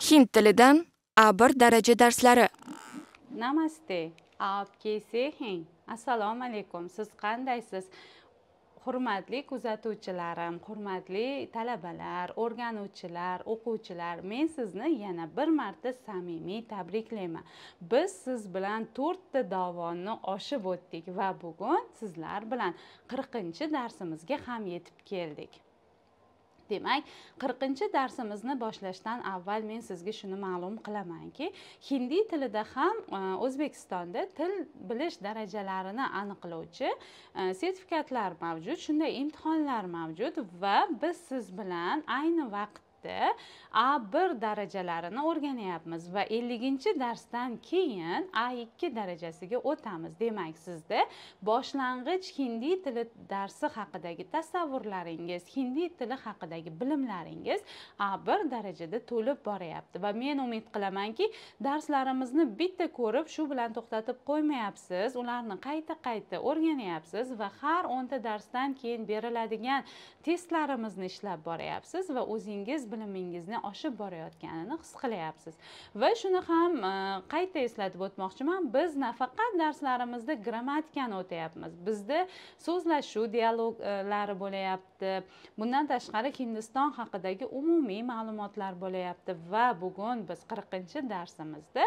hind tilidan A1 daraja darslari. Namaste. Aap kaise hain? Assalomu alaykum. Siz qandaysiz? Hurmatli kuzatuvchilarim, hurmatli talabalar, o'rganuvchilar, o'quvchilar, men sizni yana bir marta samimiy tabriklayman. Biz siz bilan 4 ta davonni oshib o'tdik va bugun sizlar bilan 40-darsimizga ham yetib keldik. demak qirqinchi darsimizni boshlashdan avval men sizga shuni ma'lum qilamanki hindi tilida ham e, o'zbekistonda til bilish darajalarini aniqlovchi e, sertifikatlar mavjud shunday imtihonlar mavjud va biz siz bilan ayni vaqtda sifatida a bir darajalarini o'rganyapmiz va elliginchi darsdan keyin a ikki darajasiga o'tamiz demak sizda boshlang'ich hindi tili darsi haqidagi tasavvurlaringiz hindi tili haqidagi bilimlaringiz a bir darajada to'lib boryapti va men umid qilamanki darslarimizni bitta ko'rib shu bilan to'xtatib qo'ymayapsiz ularni qayta qayta o'rganyapsiz va har o'nta darsdan keyin beriladigan testlarimizni ishlab boryapsiz va o'zingiz bilimingizni oshib borayotganini his qilyapsiz va shuni ham e, qayta eslatib o'tmoqchiman biz nafaqat darslarimizda grammatikani o'tyapmiz bizda so'zlashuv dialoglari bo'lyapti bundan tashqari hindiston haqidagi umumiy ma'lumotlar bo'lyapti va bugun biz qirqinchi darsimizda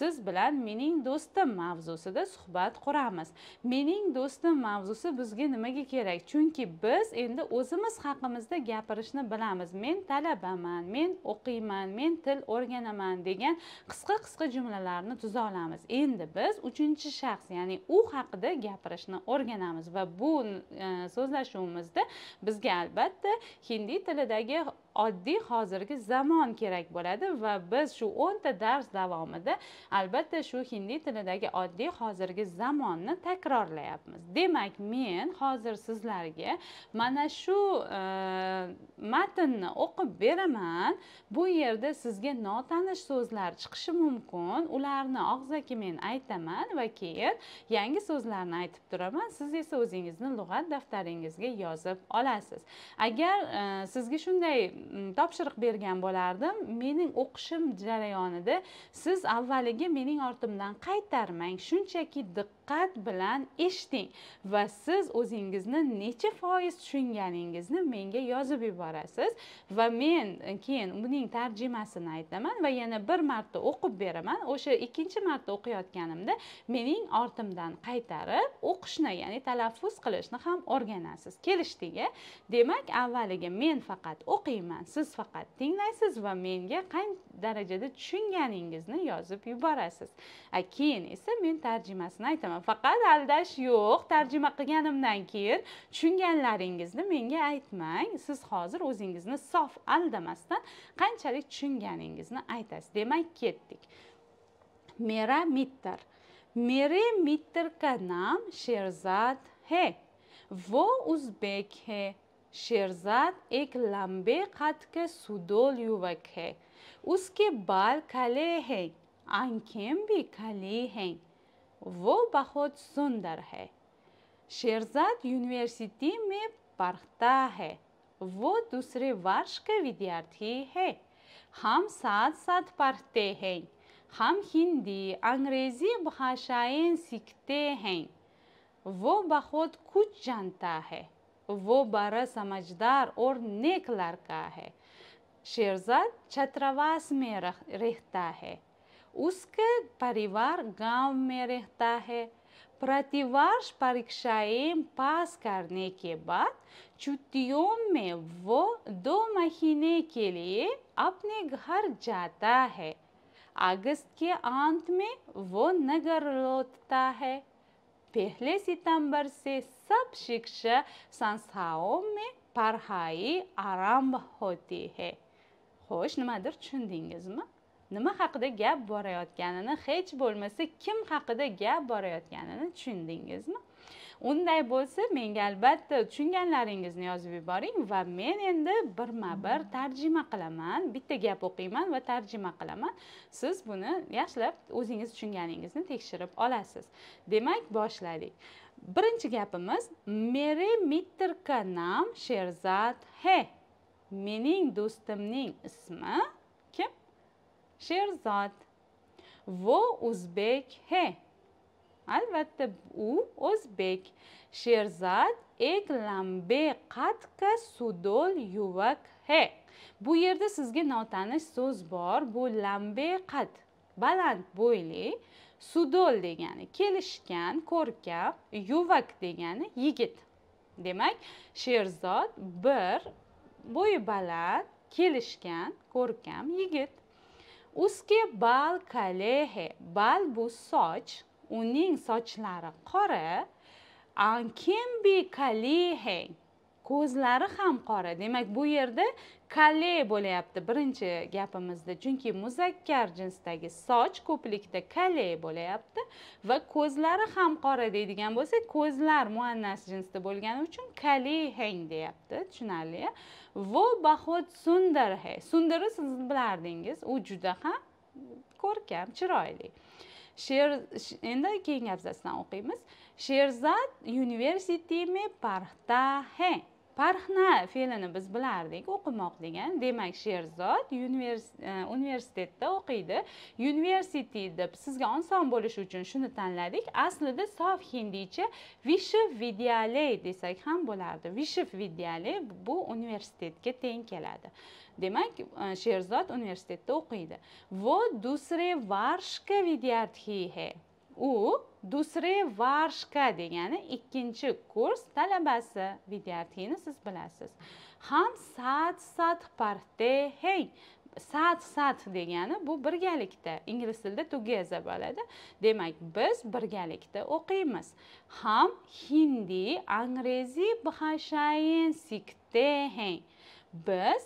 siz bilan mening do'stim mavzusida suhbat quramiz mening do'stim mavzusi bizga nimaga kerak chunki biz endi o'zimiz haqimizda gapirishni bilamiz men talaba yozaman men o'qiyman men til o'rganaman degan qisqa qisqa jumlalarni tuza olamiz endi biz uchinchi shaxs ya'ni u haqida gapirishni o'rganamiz va bu e, so'zlashuvimizda bizga albatta hindi tilidagi oddiy hozirgi zamon kerak bo'ladi va biz shu o'nta dars davomida albatta shu hindiy tilidagi oddiy hozirgi zamonni takrorlayapmiz demak men hozir sizlarga mana shu e, matnni o'qib beraman bu yerda sizga notanish so'zlar chiqishi mumkin ularni og'zaki men aytaman va keyin yangi so'zlarni aytib turaman siz esa o'zingizni lug'at daftaringizga yozib olasiz agar e, sizga shunday Mm, topshiriq bergan bo'lardim mening o'qishim jarayonida siz avvaliga mening ortimdan qaytarmang shunchaki diqqat bilan eshiting va siz o'zingizni necha foiz tushunganingizni menga yozib yuborasiz va men keyin buning tarjimasini aytaman va yana bir marta o'qib beraman o'sha ikkinchi marta o'qiyotganimda mening ortimdan qaytarib o'qishni ya'ni talaffuz qilishni ham o'rganasiz kelishdikga demak avvaliga men faqat o'qiyman qilaman siz faqat tinglaysiz va menga qay darajada tushunganingizni yozib yuborasiz keyin esa men tarjimasini aytaman faqat aldash yo'q tarjima qilganimdan keyin tushunganlaringizni menga aytmang siz hozir o'zingizni sof aldamasdan qanchalik tushunganingizni aytasiz demak ketdik mera mitter mere mitter nam sherzad he vo uzbek he Sherzad एक लंबे खत के सुदोल युवक है उसके बाल खले हैं आंखें भी खली हैं वो बहुत सुंदर है शेरजाद यूनिवर्सिटी में पढ़ता है वो दूसरे वर्ष के विद्यार्थी है हम साथ साथ पढ़ते हैं हम हिंदी अंग्रेज़ी भाषाएं सीखते हैं वो बहुत कुछ जानता है वो बड़ा समझदार और नेक लड़का है शेरजाद छत्रावास में रह, रहता है उसके परिवार गांव में रहता है प्रतिवर्ष परीक्षाएं पास करने के बाद छुट्टियों में वो दो महीने के लिए अपने घर जाता है अगस्त के अंत में वो नगर लौटता है पहले सितंबर से सब शिक्षा संस्थाओं में पढ़ाई आरंभ होती है xo'sh nimadir tushundingizmi nima haqida gap borayotganini hech bo'lmasa kim haqida gap borayotganini tushundingizmi unday bo'lsa menga albatta tushunganlaringizni yozib yuboring va men endi birma bir hmm. tarjima qilaman bitta gap o'qiyman va tarjima qilaman siz buni yaxshilab o'zingiz tushunganingizni tekshirib olasiz demak boshladik birinchi gapimiz meri mitr kanam nam sherzat he mening do'stimning ismi kim sherzod vo o'zbek he albatta u o'zbek sherzad ek lambe qatka sudol yuvak he bu yerda sizga notanish so'z bor bu lambe qat baland bo'yli sudol degani kelishgan ko'rkam yuvak degani yigit demak sherzod bir bo'yi baland kelishgan ko'rkam yigit uske bal kalehe bal bu soch uning sochlari qora ankembi kalihe ko'zlari ham qora demak bu yerda kale bo'lyapti birinchi gapimizda chunki muzakkar jinsdagi soch ko'plikda kale bo'lyapti va ko'zlari ham qora deydigan bo'lsak ko'zlar muannas jinsda bo'lgani uchun kale deyapti tushunarli vo bahod sundar he sundarni siz bilardingiz u juda ham muhkam chiroyli sher endi keyingi abzasdan o'qiymiz sherzad universitimi parxta he parxna fe'lini biz bilardik o'qimoq degan demak sherzod e, universitetda o'qiydi university deb sizga oson bo'lishi uchun shuni tanladik aslida sof hindicha vishiv vidyalay desak ham bo'lardi vishiv vidyalay bu universitetga teng keladi demak e, sherzod universitetda o'qiydi vo dusre varshka vidyarthi he u dusre varshka degani ikkinchi kurs talabasi vidyartini siz bilasiz ham sat sat parte hey sat sat degani bu birgalikda ingliz tilida together bo'ladi demak biz birgalikda o'qiymiz ham hindi angrezi bahashayin sikte hey biz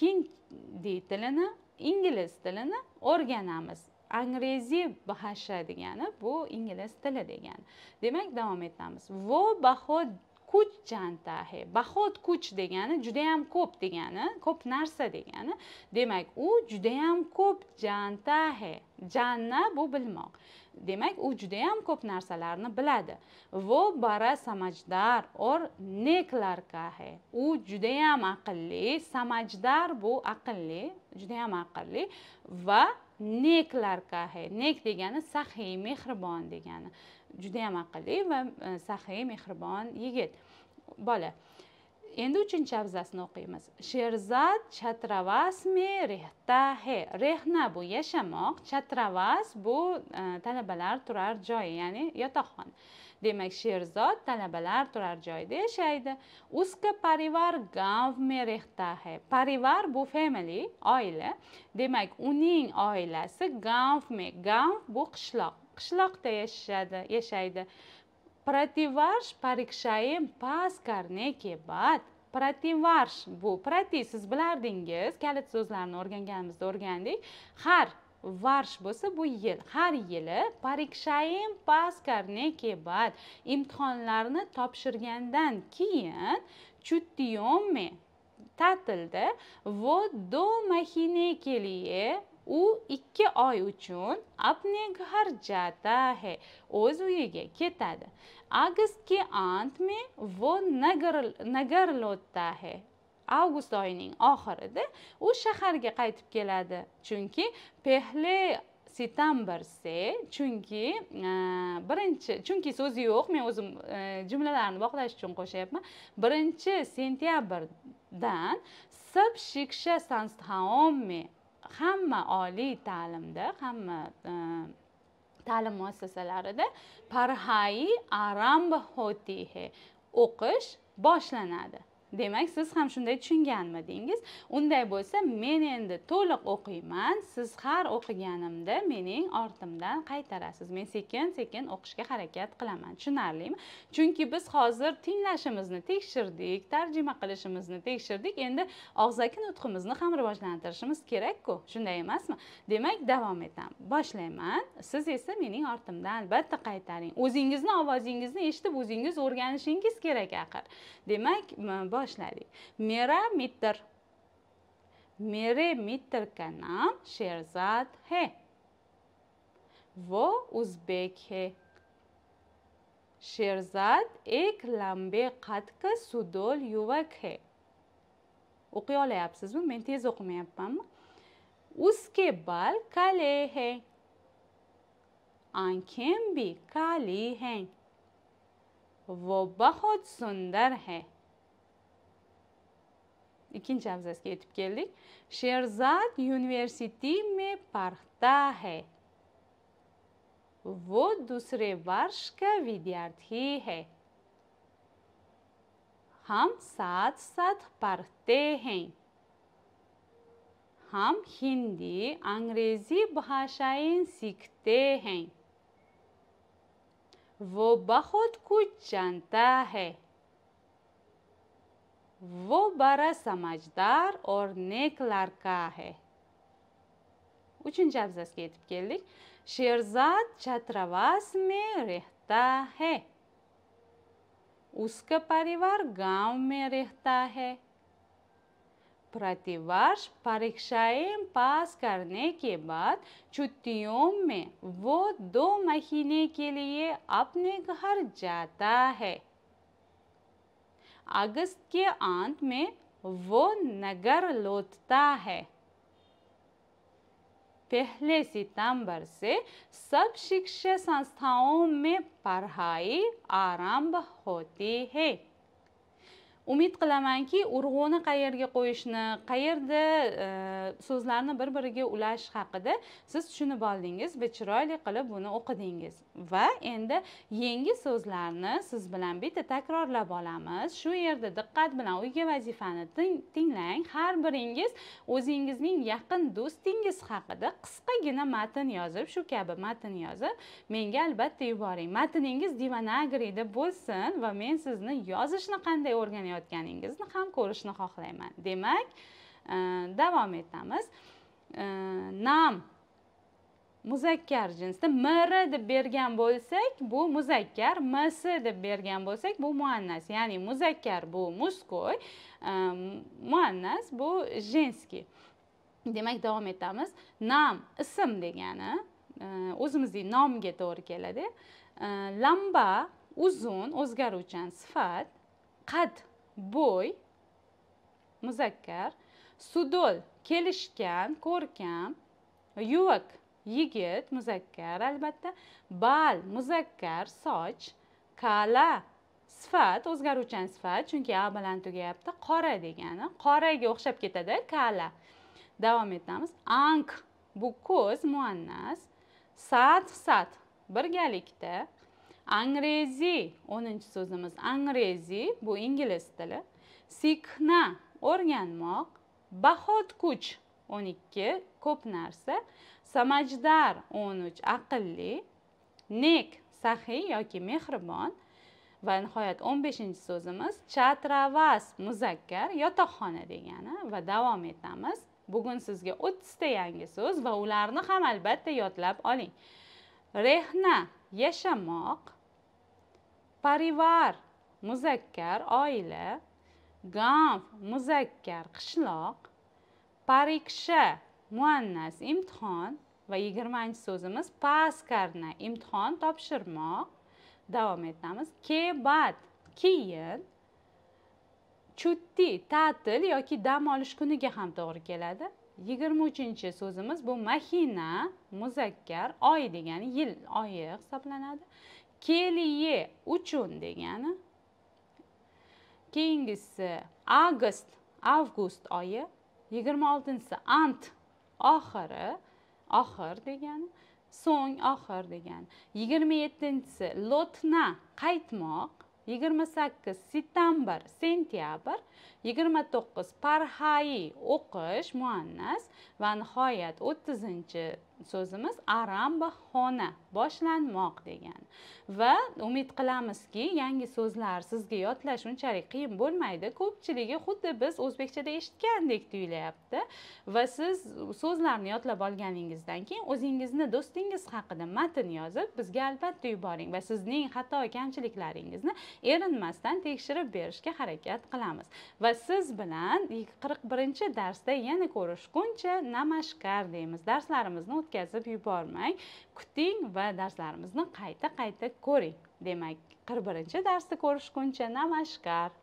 hindi tilini ingliz tilini o'rganamiz angrezi bahasha degani bu ingliz tili degani demak davom etamiz vo bahod kuch jantahe bahod kuch degani judayam ko'p degani ko'p narsa degani demak u judayam ko'p jantahe janna bu bilmoq demak u judayam ko'p narsalarni biladi vo bara samajdar or neklarkahe u judayam aqlli samajdar bu aqlli judayam aqlli va neklar hay nek degani saxiy mehribon degani juda ham aqlli va e, saxiy mehribon yigit bola endi uchinchi abzasini o'qiymiz sherzat chatravas rehtahe he rehna bu yashamoq chatravas bu e, talabalar turar joyi ya'ni yotoqxona demak sherzod talabalar turar joyda yashaydi uska parivar gav me rehta hai parivar bu family oila demak uning oilasi gav me gav bu qishloq qishloqda yashashadi yashaydi protivarsh parikshaim pas karne kebat protivarsh bu proti siz bilardingiz kalit so'zlarini o'rganganimizda o'rgandik har varsh bo'lsa bu yil har yili parikshayim paskarneki bad imtihonlarni topshirgandan keyin chuttiyomi ta'tilda vo дома kelye u ikki oy uchun apne ghar jata hai o'z uyiga ketadi agust ke ant me vo nagar nagar hai avgust oyining oxirida u shaharga qaytib keladi chunki pehli setambar se chunki e, birinchi chunki so'zi yo'q men o'zim e, jumlalarni bog'lash uchun qo'shyapman birinchi sentyabrdan sib shiksha sansthaomme hamma oliy ta'limda hamma e, ta'lim muassasalarida parhai aramb hotihe o'qish boshlanadi demak siz ham shunday tushunganmidingiz unday bo'lsa men endi to'liq o'qiyman siz har o'qiganimda mening ortimdan qaytarasiz men sekin sekin o'qishga harakat qilaman tushunarlimi chunki biz hozir tinglashimizni tekshirdik tarjima qilishimizni tekshirdik endi og'zaki nutqimizni ham rivojlantirishimiz kerakku shunday emasmi demak davom etaman boshlayman siz esa mening ortimdan albatta qaytaring o'zingizni ovozingizni eshitib o'zingiz o'rganishingiz kerak axir demak रोशनारी मेरा मित्र मेरे मित्र का नाम शेरजाद है वो उज़्बेक है शेरजाद एक लंबे खत का sudol युवक है o'qiy olyapsizmi men tez o'qimayapmanmi उसके बाल काले हैं आंखें भी काली हैं वो बहुत सुंदर है İkinci abzasga yetib keldik. Sherzad university me parkda hai. वो दूसरे वर्ष का विद्यार्थी है हम साथ साथ पढ़ते हैं हम हिंदी अंग्रेजी भाषाएं सीखते हैं वो बहुत कुछ जानता है वो बड़ा समझदार और नेक larka है Üçüncü abzasga yetib keldik. Sherzod Chatravas में रहता है उसका परिवार गांव में रहता है प्रतिवर्ष परीक्षाएं पास करने के बाद छुट्टियों में वो दो महीने के लिए अपने घर जाता है अगस्त के अंत में वो नगर लौटता है पहले सितंबर से सब शिक्षा संस्थाओं में पढ़ाई आरंभ होती है umid qilamanki urg'uni qayerga qo'yishni qayerda e, so'zlarni bir biriga ulash haqida siz tushunib oldingiz va chiroyli qilib buni o'qidingiz va endi yangi so'zlarni siz bilan bitta takrorlab olamiz shu yerda diqqat bilan uyga vazifani tinglang har biringiz o'zingizning yaqin do'stingiz haqida qisqagina matn yozib shu kabi matn yozib menga albatta yuboring matningiz divanagrida bo'lsin va men sizni yozishni qanday o'rganayotganingizni ham ko'rishni xohlayman demak davom etamiz nam muzakkar jinsda mr deb bergan bo'lsak bu muzakkar ms deb bergan bo'lsak bu muannas ya'ni muzakkar bu muskoy muannas bu jenskiy demak davom etamiz nam ism degani e, o'zimizning nomga to'g'ri keladi e, lamba uzun o'zgaruvchan sifat qad bo'y muzakkar sudol kelishgan ko'rkam yuvak yigit muzakkar albatta bal muzakkar soch kala sifat o'zgaruvchan sifat chunki a bilan tugayapti qora degani qoraga o'xshab ketadi kala davom etamiz ank bu ko'z muannas sat sat birgalikda angrezi o'ninchi so'zimiz angrezi bu ingliz tili sikna o'rganmoq bahod kuch o'n ikki ko'p narsa samajdar 13 aqlli nek saxiy yoki mehribon va nihoyat 15 so'zimiz chatravas muzakkar yotoqxona degani va davom etamiz bugun sizga 30 ta yangi so'z va ularni ham albatta yodlab oling rehna yashamoq parivar muzakkar oila gam muzakkar qishloq pariksha muannas imtihon va yigirmanchi so'zimiz paskarna imtihon topshirmoq davom etamiz kebat keyin chutti ta'til yoki dam olish kuniga ham to'g'ri keladi yigirma uchinchi so'zimiz bu mahina muzakkar oy degani yil oyi hisoblanadi keliye uchun degani keyingisi avgust avgust oyi yigirma oltinchisi ant oxiri oxir degani so'ng oxir degani yigirma yettinchisi lotna qaytmoq yigirma sakkiz sitambr sentyabr yigirma to'qqiz parhai o'qish muannas va nihoyat o'ttizinchi so'zimiz aramba xona boshlanmoq degani va umid qilamizki yangi so'zlar sizga yodlash unchalik qiyin bo'lmaydi ko'pchiligi xuddi biz o'zbekchada eshitgandek tuyulyapti va siz so'zlarni yodlab olganingizdan keyin o'zingizni do'stingiz haqida matn yozib bizga albatta yuboring va sizning xato kamchiliklaringizni erinmasdan tekshirib berishga harakat qilamiz va siz bilan qirq birinchi darsda yana ko'rishguncha namashkar deymiz darslarimizni o'tkazib yubormang kuting va darslarimizni qayta qayta ko'ring demak qirq birinchi darsni ko'rishguncha namashkar